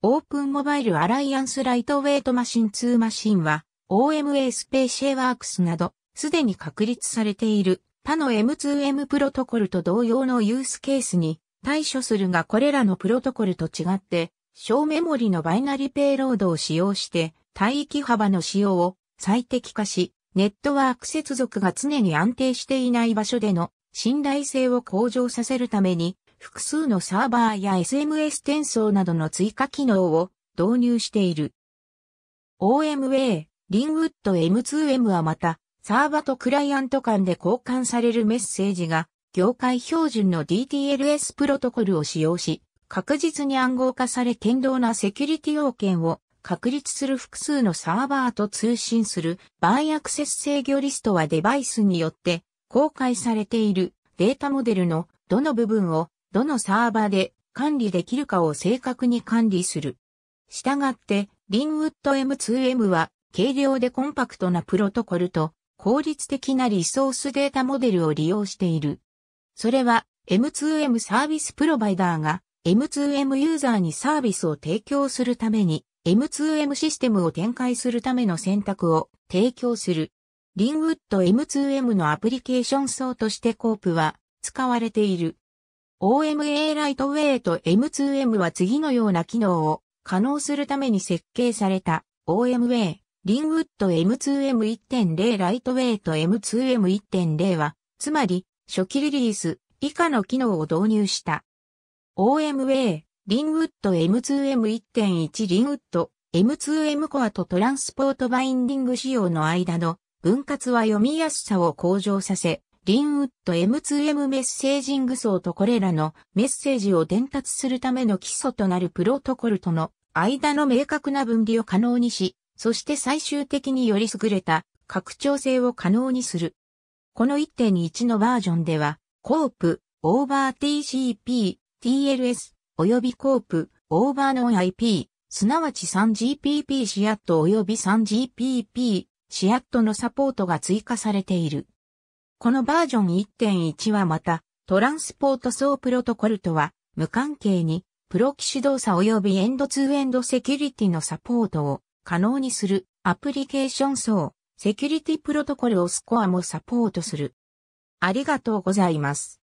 オープンモバイルアライアンスライトウェイトマシン2マシンは OMA スペーシェワークスなどすでに確立されている他の M2M プロトコルと同様のユースケースに対処するがこれらのプロトコルと違って小メモリのバイナリペイロードを使用して帯域幅の使用を最適化しネットワーク接続が常に安定していない場所での信頼性を向上させるために複数のサーバーや SMS 転送などの追加機能を導入している。o m a リンウッド M2M はまた、サーバとクライアント間で交換されるメッセージが、業界標準の DTLS プロトコルを使用し、確実に暗号化され堅牢なセキュリティ要件を確立する複数のサーバーと通信するバイアクセス制御リストはデバイスによって公開されているデータモデルのどの部分をどのサーバで管理できるかを正確に管理する。したがって、リンウッド M2M は軽量でコンパクトなプロトコルと効率的なリソースデータモデルを利用している。それは M2M サービスプロバイダーが M2M ユーザーにサービスを提供するために M2M システムを展開するための選択を提供する。リンウッド M2M のアプリケーション層としてコープは使われている。OMA ライトウェイト M2M は次のような機能を可能するために設計された OMA リンウッド M2M1.0 ライトウェイト M2M1.0 は、つまり初期リリース以下の機能を導入した。OMA リンウッド M2M1.1 リンウッド M2M コアとトランスポートバインディング仕様の間の分割は読みやすさを向上させ、リンウッド M2M メッセージング層とこれらのメッセージを伝達するための基礎となるプロトコルとの間の明確な分離を可能にし、そして最終的により優れた拡張性を可能にする。この1.21のバージョンでは、コープ、オーバー TCP、TLS、およびコープ、オーバーノン IP、すなわち 3GPP シアットおよび 3GPP シアットのサポートが追加されている。このバージョン1.1はまた、トランスポート層プロトコルとは、無関係に、プロ機種動作及びエンドツーエンドセキュリティのサポートを可能にするアプリケーション層、セキュリティプロトコルをスコアもサポートする。ありがとうございます。